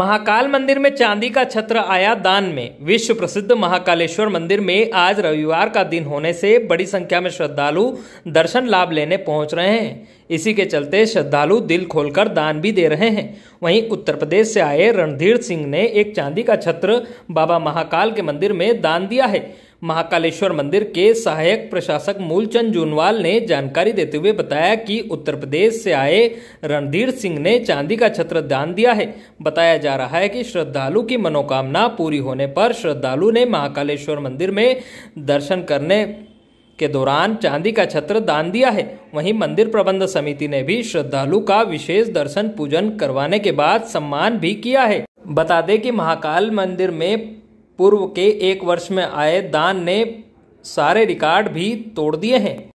महाकाल मंदिर में चांदी का छत्र आया दान में विश्व प्रसिद्ध महाकालेश्वर मंदिर में आज रविवार का दिन होने से बड़ी संख्या में श्रद्धालु दर्शन लाभ लेने पहुंच रहे हैं इसी के चलते श्रद्धालु दिल खोलकर दान भी दे रहे हैं वहीं उत्तर प्रदेश से आए रणधीर सिंह ने एक चांदी का छत्र बाबा महाकाल के मंदिर में दान दिया है महाकालेश्वर मंदिर के सहायक प्रशासक मूलचंद जूनवाल ने जानकारी देते हुए बताया कि उत्तर प्रदेश से आए रणधीर सिंह ने चांदी का छत्र दान दिया है बताया जा रहा है कि श्रद्धालु की मनोकामना पूरी होने पर श्रद्धालु ने महाकालेश्वर मंदिर में दर्शन करने के दौरान चांदी का छत्र दान दिया है वहीं मंदिर प्रबंध समिति ने भी श्रद्धालु का विशेष दर्शन पूजन करवाने के बाद सम्मान भी किया है बता दें कि महाकाल मंदिर में पूर्व के एक वर्ष में आए दान ने सारे रिकॉर्ड भी तोड़ दिए हैं